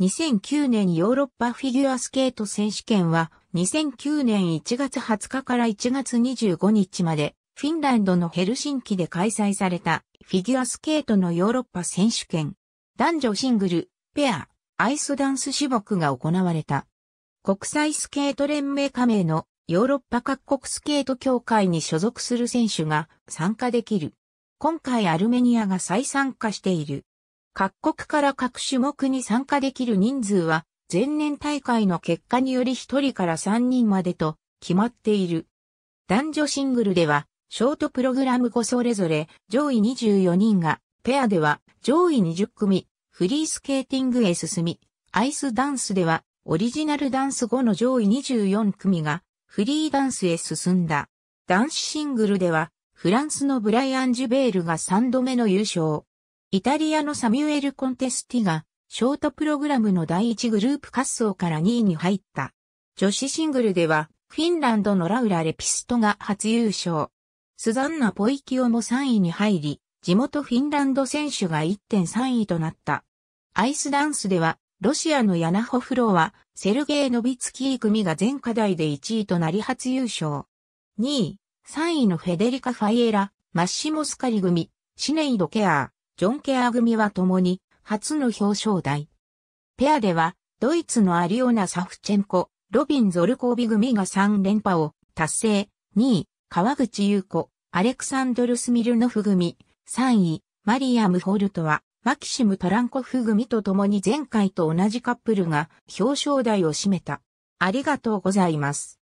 2009年ヨーロッパフィギュアスケート選手権は2009年1月20日から1月25日までフィンランドのヘルシンキで開催されたフィギュアスケートのヨーロッパ選手権男女シングル、ペア、アイスダンス種目が行われた。国際スケート連盟加盟のヨーロッパ各国スケート協会に所属する選手が参加できる。今回アルメニアが再参加している。各国から各種目に参加できる人数は、前年大会の結果により1人から3人までと決まっている。男女シングルでは、ショートプログラム後それぞれ上位24人が、ペアでは上位20組、フリースケーティングへ進み、アイスダンスではオリジナルダンス後の上位24組がフリーダンスへ進んだ。男子シングルではフランスのブライアン・ジュベールが3度目の優勝。イタリアのサミュエル・コンテスティが、ショートプログラムの第1グループ滑走から2位に入った。女子シングルでは、フィンランドのラウラ・レピストが初優勝。スザンナ・ポイキオも3位に入り、地元フィンランド選手が1.3位となった。アイスダンスでは、ロシアのヤナホフローは、セルゲイ・ノビツキー組が全課題で1位となり初優勝。2位、3位のフェデリカ・ファイエラ、マッシモスカリ組、シネイド・ケアー、ジョン・ケア組は共に初の表彰台。ペアでは、ドイツのアリオナ・サフチェンコ、ロビン・ゾルコービ組が3連覇を達成、2位、川口優子、アレクサンドル・スミルノフ組、3位、マリアム・ホルトは、マキシム・トランコフ組と共に前回と同じカップルが表彰台を占めた。ありがとうございます。